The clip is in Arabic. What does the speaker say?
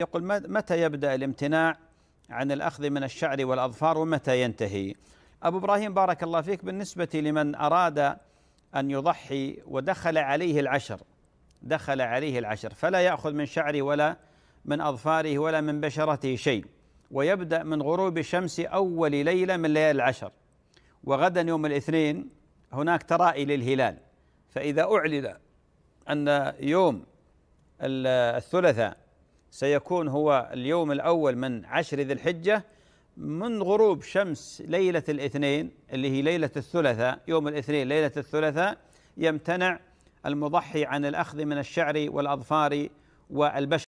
يقول متى يبدأ الامتناع عن الأخذ من الشعر والأظفار ومتى ينتهي أبو إبراهيم بارك الله فيك بالنسبة لمن أراد أن يضحي ودخل عليه العشر دخل عليه العشر فلا يأخذ من شعره ولا من أظفاره ولا من بشرته شيء ويبدأ من غروب الشمس أول ليلة من ليالي العشر وغدا يوم الاثنين هناك ترائي للهلال فإذا أعلن أن يوم الثلاثاء سيكون هو اليوم الأول من عشر ذي الحجة من غروب شمس ليلة الاثنين اللي هي ليلة الثلاثاء يوم الاثنين ليلة الثلاثاء يمتنع المضحي عن الأخذ من الشعر والأظفار والبشر